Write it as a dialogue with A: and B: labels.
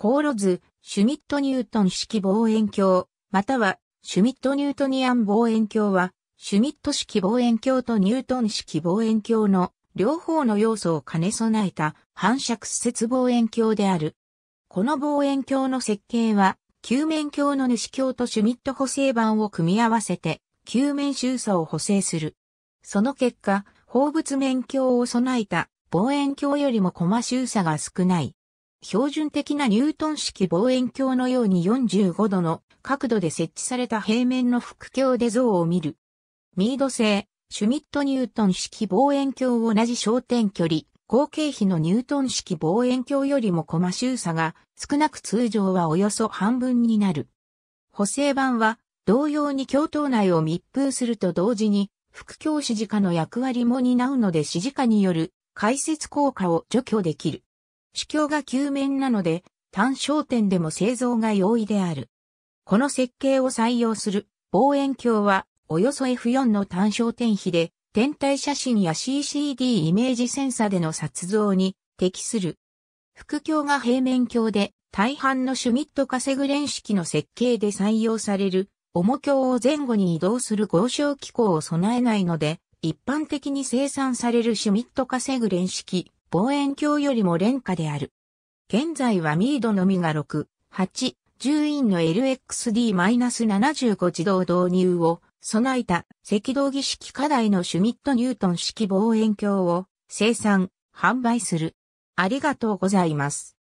A: コーロズ、シュミット・ニュートン式望遠鏡、または、シュミット・ニ
B: ュートニアン望遠鏡は、シュミット式望遠鏡とニュートン式望遠鏡の両方の要素を兼ね備えた反射屈折望遠鏡である。この望遠鏡の設計は、球面鏡の主鏡とシュミット補正板を組み合わせて、球面周差を補正する。その結果、放物面鏡を備えた望遠鏡よりもコマ周差が少ない標準的なニュートン式望遠鏡のように45度の角度で設置された平面の副鏡で像を見る。ミード製、シュミットニュートン式望遠鏡同じ焦点距離、後継比のニュートン式望遠鏡よりもコマ周差が少なく通常はおよそ半分になる。補正版は同様に鏡頭内を密封すると同時に副教師示下の役割も担うので指示下による解説効果を除去できる。主教が球面なので、単焦点でも製造が容易である。この設計を採用する望遠鏡は、およそ F4 の単焦点比で、天体写真や CCD イメージセンサでの撮像に適する。副鏡が平面鏡で、大半のシュミット稼ぐ連式の設計で採用される、重鏡を前後に移動する合掌機構を備えないので、一般的に生産されるシュミット稼ぐ連式望遠鏡よりも廉価である。現在はミードのみが6、8、10インの LXD-75 自動導入を備えた赤道儀式課題のシュミット・ニュートン式望遠鏡
A: を生産、販売する。ありがとうございます。